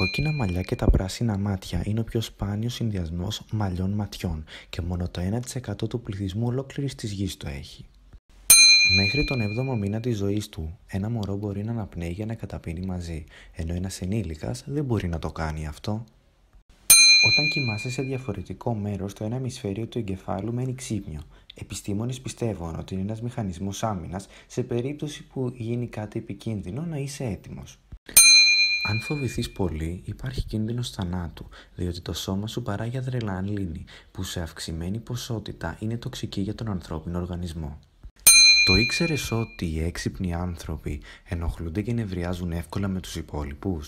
κόκκινα μαλλιά και τα πράσινα μάτια είναι ο πιο σπάνιος συνδυασμός μαλλιών ματιών και μόνο το 1% του πληθυσμού ολόκληρης της γης το έχει. Μέχρι τον 7ο μήνα της ζωής του, ένα μωρό μπορεί να αναπνέει για να καταπίνει μαζί, ενώ ένας ενήλικας δεν μπορεί να το κάνει αυτό. Όταν κοιμάσαι σε διαφορετικό μέρος το ένα ημισφαίριο του εγκεφάλου μένει ξύπνιο. Επιστήμονες πιστεύουν ότι είναι ένας μηχανισμός άμυνας σε περίπτωση που γίνει κάτι επικίνδυνο να είσαι έτοιμος. Αν φοβηθείς πολύ, υπάρχει κίνδυνος θανάτου, διότι το σώμα σου παράγει αδρελανλίνη, που σε αυξημένη ποσότητα είναι τοξική για τον ανθρώπινο οργανισμό. Το ήξερες ότι οι έξυπνοι άνθρωποι ενοχλούνται και νευριάζουν εύκολα με τους υπόλοιπους.